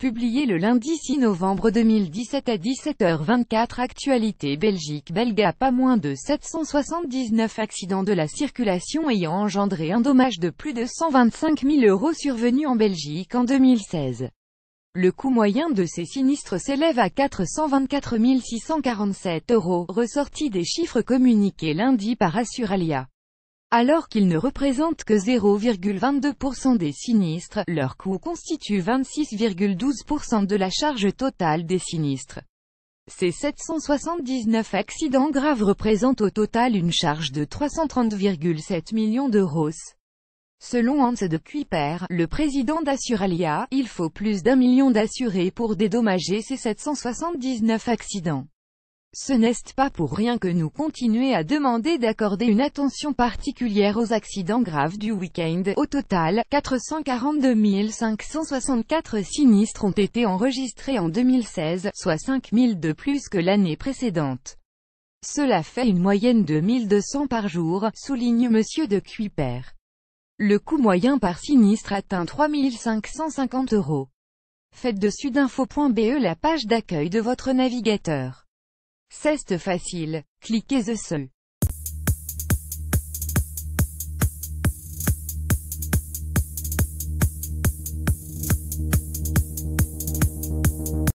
Publié le lundi 6 novembre 2017 à 17h24 Actualité Belgique Belga pas moins de 779 accidents de la circulation ayant engendré un dommage de plus de 125 000 euros survenus en Belgique en 2016. Le coût moyen de ces sinistres s'élève à 424 647 euros, ressorti des chiffres communiqués lundi par Assuralia. Alors qu'ils ne représentent que 0,22% des sinistres, leur coût constitue 26,12% de la charge totale des sinistres. Ces 779 accidents graves représentent au total une charge de 330,7 millions d'euros. Selon Hans de Kuiper, le président d'Assuralia, il faut plus d'un million d'assurés pour dédommager ces 779 accidents. Ce n'est pas pour rien que nous continuer à demander d'accorder une attention particulière aux accidents graves du week-end. Au total, 442 564 sinistres ont été enregistrés en 2016, soit 5 000 de plus que l'année précédente. Cela fait une moyenne de 1200 par jour, souligne M. de Kuiper. Le coût moyen par sinistre atteint 3550 euros. Faites de sudinfo.be la page d'accueil de votre navigateur. C'est facile, cliquez dessus.